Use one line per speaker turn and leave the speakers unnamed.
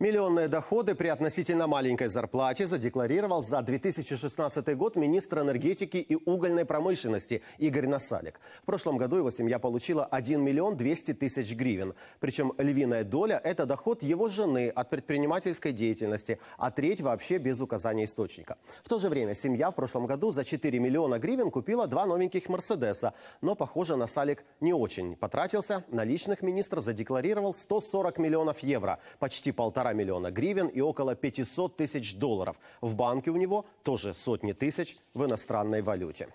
Миллионные доходы при относительно маленькой зарплате задекларировал за 2016 год министр энергетики и угольной промышленности Игорь Насалик. В прошлом году его семья получила 1 миллион 200 тысяч гривен. Причем львиная доля – это доход его жены от предпринимательской деятельности, а треть вообще без указания источника. В то же время семья в прошлом году за 4 миллиона гривен купила два новеньких «Мерседеса». Но, похоже, Насалик не очень потратился. Наличных министр задекларировал 140 миллионов евро, почти полтора полтора миллиона гривен и около 500 тысяч долларов. В банке у него тоже сотни тысяч в иностранной валюте.